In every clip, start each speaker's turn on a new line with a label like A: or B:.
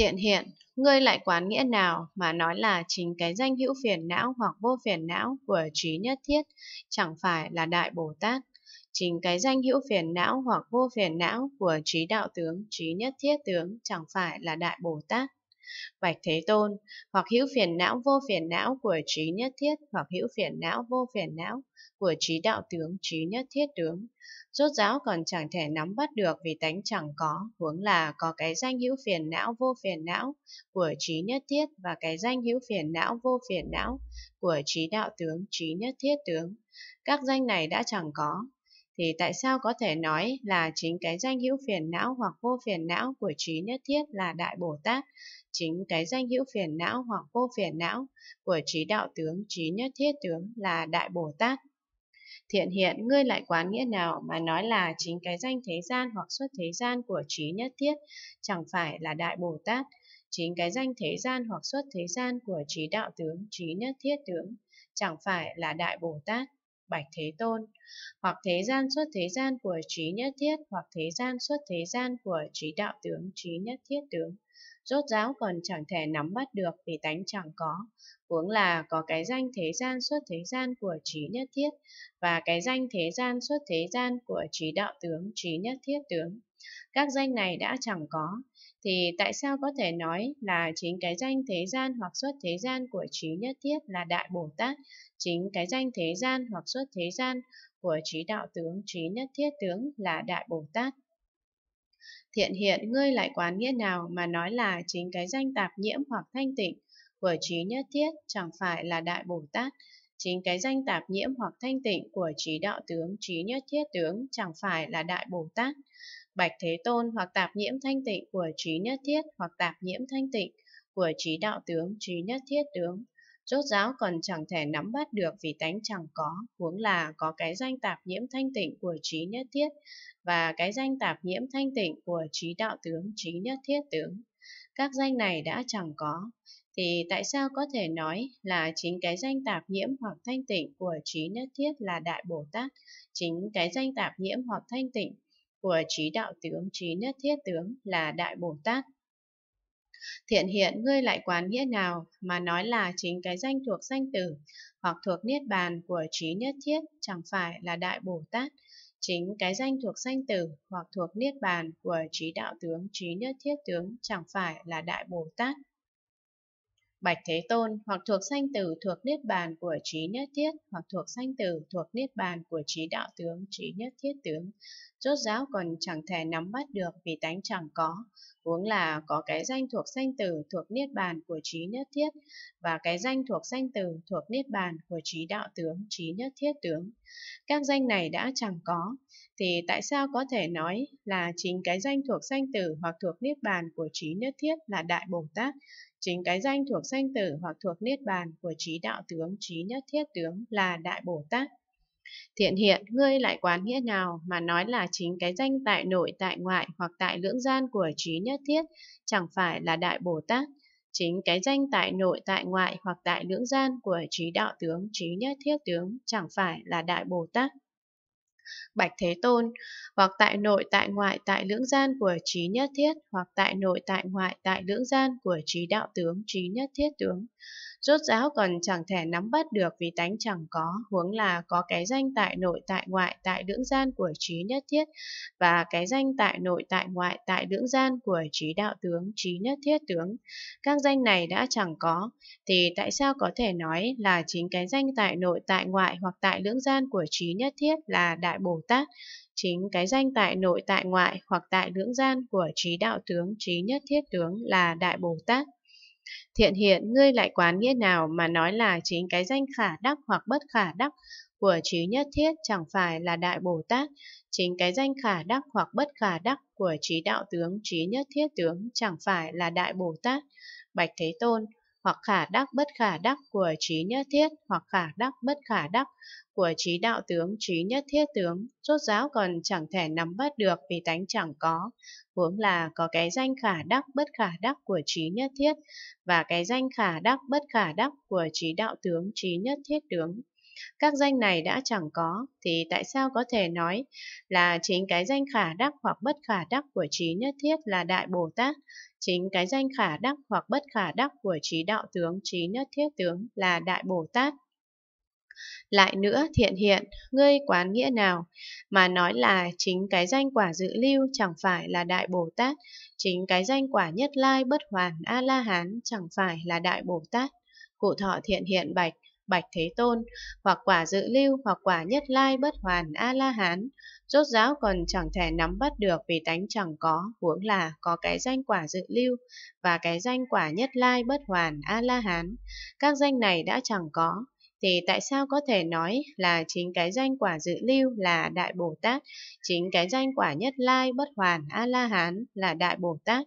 A: Thiện hiện, ngươi lại quán nghĩa nào mà nói là chính cái danh hữu phiền não hoặc vô phiền não của trí nhất thiết chẳng phải là Đại Bồ Tát. Chính cái danh hữu phiền não hoặc vô phiền não của trí đạo tướng, trí nhất thiết tướng chẳng phải là Đại Bồ Tát. Bạch Thế Tôn, hoặc hữu phiền não vô phiền não của trí nhất thiết, hoặc hữu phiền não vô phiền não của trí đạo tướng, trí nhất thiết tướng. Rốt ráo còn chẳng thể nắm bắt được vì tánh chẳng có, huống là có cái danh hữu phiền não vô phiền não của trí nhất thiết và cái danh hữu phiền não vô phiền não của trí đạo tướng, trí nhất thiết tướng. Các danh này đã chẳng có, thì tại sao có thể nói là chính cái danh hữu phiền não hoặc vô phiền não của trí nhất thiết là Đại Bồ Tát, chính cái danh hữu phiền não hoặc vô phiền não của trí đạo tướng, trí nhất thiết tướng là Đại Bồ Tát? Thiện hiện, ngươi lại quán nghĩa nào mà nói là chính cái danh thế gian hoặc xuất thế gian của trí nhất thiết chẳng phải là Đại Bồ Tát, chính cái danh thế gian hoặc xuất thế gian của trí đạo tướng, trí nhất thiết tướng chẳng phải là Đại Bồ Tát bạch thế tôn hoặc thế gian xuất thế gian của trí nhất thiết hoặc thế gian xuất thế gian của trí đạo tướng trí nhất thiết tướng rốt giáo còn chẳng thể nắm bắt được vì tánh chẳng có huống là có cái danh thế gian xuất thế gian của trí nhất thiết và cái danh thế gian xuất thế gian của trí đạo tướng trí nhất thiết tướng các danh này đã chẳng có thì tại sao có thể nói là chính cái danh thế gian hoặc xuất thế gian của trí nhất thiết là Đại Bồ Tát, chính cái danh thế gian hoặc xuất thế gian của trí đạo tướng, trí nhất thiết tướng là Đại Bồ Tát? Thiện hiện ngươi lại quán nghĩa nào mà nói là chính cái danh tạp nhiễm hoặc thanh tịnh của trí nhất thiết chẳng phải là Đại Bồ Tát, chính cái danh tạp nhiễm hoặc thanh tịnh của trí đạo tướng, trí nhất thiết tướng chẳng phải là Đại Bồ Tát. Bạch Thế Tôn hoặc tạp nhiễm thanh tịnh của trí nhất thiết hoặc tạp nhiễm thanh tịnh của trí đạo tướng, trí nhất thiết tướng. Rốt ráo còn chẳng thể nắm bắt được vì tánh chẳng có, huống là có cái danh tạp nhiễm thanh tịnh của trí nhất thiết và cái danh tạp nhiễm thanh tịnh của trí đạo tướng, trí nhất thiết tướng. Các danh này đã chẳng có, thì tại sao có thể nói là chính cái danh tạp nhiễm hoặc thanh tịnh của trí nhất thiết là Đại Bồ Tát, chính cái danh tạp nhiễm hoặc thanh tịnh của trí đạo tướng trí nhất thiết tướng là Đại Bồ Tát. Thiện hiện ngươi lại quán nghĩa nào mà nói là chính cái danh thuộc danh tử hoặc thuộc niết bàn của trí nhất thiết chẳng phải là Đại Bồ Tát, chính cái danh thuộc danh tử hoặc thuộc niết bàn của trí đạo tướng trí nhất thiết tướng chẳng phải là Đại Bồ Tát. Bạch Thế Tôn hoặc thuộc sanh tử thuộc niết bàn của trí nhất thiết hoặc thuộc sanh tử thuộc niết bàn của trí đạo tướng, trí nhất thiết tướng. Rốt giáo còn chẳng thể nắm bắt được vì tánh chẳng có. Huống là có cái danh thuộc sanh tử thuộc niết bàn của trí nhất thiết và cái danh thuộc sanh tử thuộc niết bàn của trí đạo tướng, trí nhất thiết tướng. Các danh này đã chẳng có, thì tại sao có thể nói là chính cái danh thuộc danh tử hoặc thuộc niết bàn của trí nhất thiết là Đại Bồ Tát, chính cái danh thuộc danh tử hoặc thuộc niết bàn của trí đạo tướng, trí nhất thiết tướng là Đại Bồ Tát? Thiện hiện, ngươi lại quán nghĩa nào mà nói là chính cái danh tại nội, tại ngoại hoặc tại lưỡng gian của trí nhất thiết chẳng phải là Đại Bồ Tát, Chính cái danh tại nội tại ngoại hoặc tại lưỡng gian của trí đạo tướng, trí nhất thiết tướng chẳng phải là đại Bồ Tát Bạch Thế Tôn, hoặc tại nội tại ngoại tại lưỡng gian của trí nhất thiết, hoặc tại nội tại ngoại tại lưỡng gian của trí đạo tướng, trí nhất thiết tướng. Rốt ráo còn chẳng thể nắm bắt được vì tánh chẳng có, huống là có cái danh tại nội tại ngoại tại lưỡng gian của trí nhất thiết, và cái danh tại nội tại ngoại tại lưỡng gian của trí đạo tướng, trí nhất thiết tướng. Các danh này đã chẳng có, thì tại sao có thể nói là chính cái danh tại nội tại ngoại hoặc tại lưỡng gian của trí nhất thiết là đại Bồ Tát, chính cái danh tại nội tại ngoại hoặc tại lưỡng gian của trí đạo tướng, trí nhất thiết tướng là Đại Bồ Tát. Thiện hiện, ngươi lại quán nghĩa nào mà nói là chính cái danh khả đắc hoặc bất khả đắc của trí nhất thiết chẳng phải là Đại Bồ Tát, chính cái danh khả đắc hoặc bất khả đắc của trí đạo tướng, trí nhất thiết tướng chẳng phải là Đại Bồ Tát. Bạch Thế Tôn, hoặc khả đắc bất khả đắc của trí nhất thiết hoặc khả đắc bất khả đắc của trí đạo tướng trí nhất thiết tướng rốt giáo còn chẳng thể nắm bắt được vì tánh chẳng có huống là có cái danh khả đắc bất khả đắc của trí nhất thiết và cái danh khả đắc bất khả đắc của trí đạo tướng trí nhất thiết tướng các danh này đã chẳng có, thì tại sao có thể nói là chính cái danh khả đắc hoặc bất khả đắc của trí nhất thiết là Đại Bồ Tát, chính cái danh khả đắc hoặc bất khả đắc của trí đạo tướng, trí nhất thiết tướng là Đại Bồ Tát. Lại nữa thiện hiện, ngươi quán nghĩa nào, mà nói là chính cái danh quả dự lưu chẳng phải là Đại Bồ Tát, chính cái danh quả nhất lai bất hoàn A-la-hán chẳng phải là Đại Bồ Tát. Cụ thọ thiện hiện bạch, bạch thế tôn, hoặc quả dự lưu, hoặc quả nhất lai bất hoàn A-la-hán, rốt ráo còn chẳng thể nắm bắt được vì tánh chẳng có, huống là có cái danh quả dự lưu và cái danh quả nhất lai bất hoàn A-la-hán. Các danh này đã chẳng có, thì tại sao có thể nói là chính cái danh quả dự lưu là Đại Bồ Tát, chính cái danh quả nhất lai bất hoàn A-la-hán là Đại Bồ Tát?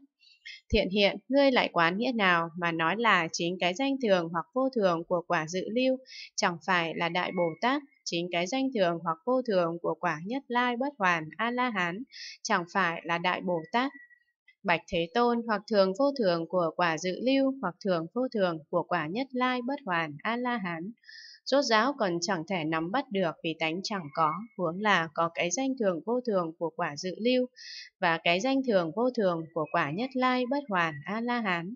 A: Thiện hiện, ngươi lại quán nghĩa nào mà nói là chính cái danh thường hoặc vô thường của quả dự lưu, chẳng phải là Đại Bồ Tát, chính cái danh thường hoặc vô thường của quả nhất lai bất hoàn A-la-hán, chẳng phải là Đại Bồ Tát. Bạch Thế Tôn hoặc thường vô thường của quả dự lưu hoặc thường vô thường của quả nhất lai bất hoàn A-la-hán rốt ráo còn chẳng thể nắm bắt được vì tánh chẳng có, huống là có cái danh thường vô thường của quả dự lưu và cái danh thường vô thường của quả nhất lai bất hoàn A-la-hán.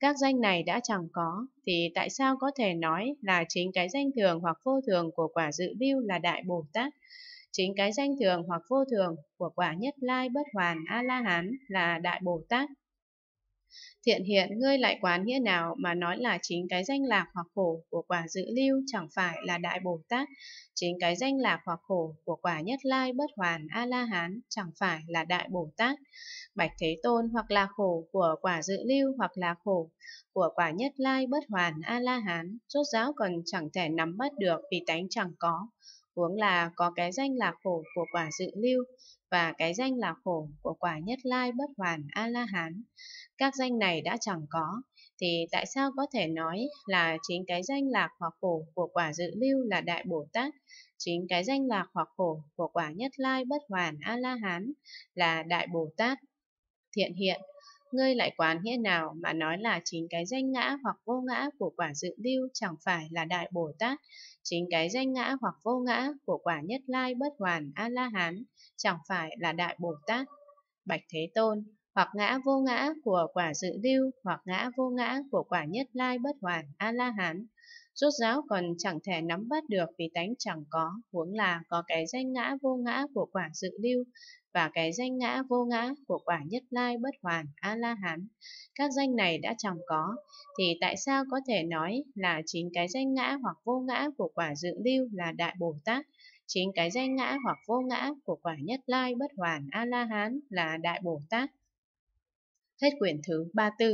A: Các danh này đã chẳng có, thì tại sao có thể nói là chính cái danh thường hoặc vô thường của quả dự lưu là Đại Bồ Tát? Chính cái danh thường hoặc vô thường của quả nhất lai bất hoàn A-la-hán là Đại Bồ Tát. Thiện hiện ngươi lại quán nghĩa nào mà nói là chính cái danh lạc hoặc khổ của quả dự lưu chẳng phải là Đại Bồ Tát, chính cái danh lạc hoặc khổ của quả nhất lai bất hoàn A-la-hán chẳng phải là Đại Bồ Tát. Bạch Thế Tôn hoặc là khổ của quả dự lưu hoặc là khổ của quả nhất lai bất hoàn A-la-hán, rốt giáo còn chẳng thể nắm bắt được vì tánh chẳng có. Huống là có cái danh lạc khổ của quả dự lưu và cái danh là khổ của quả nhất lai bất hoàn A-la-hán các danh này đã chẳng có, thì tại sao có thể nói là chính cái danh lạc hoặc khổ của quả dự lưu là Đại Bồ Tát, chính cái danh lạc hoặc khổ của quả nhất lai bất hoàn A-la-hán là Đại Bồ Tát? Thiện hiện, ngươi lại quán nghĩa nào mà nói là chính cái danh ngã hoặc vô ngã của quả dự lưu chẳng phải là Đại Bồ Tát, chính cái danh ngã hoặc vô ngã của quả nhất lai bất hoàn A-la-hán chẳng phải là Đại Bồ Tát? Bạch Thế Tôn, hoặc ngã vô ngã của quả dự lưu, hoặc ngã vô ngã của quả nhất lai bất hoàn A-la-hán. Rốt giáo còn chẳng thể nắm bắt được vì tánh chẳng có, huống là có cái danh ngã vô ngã của quả dự lưu và cái danh ngã vô ngã của quả nhất lai bất hoàn A-la-hán. Các danh này đã chẳng có, thì tại sao có thể nói là chính cái danh ngã hoặc vô ngã của quả dự lưu là Đại Bồ Tát, chính cái danh ngã hoặc vô ngã của quả nhất lai bất hoàn A-la-hán là Đại Bồ Tát, Hết quyển thứ 34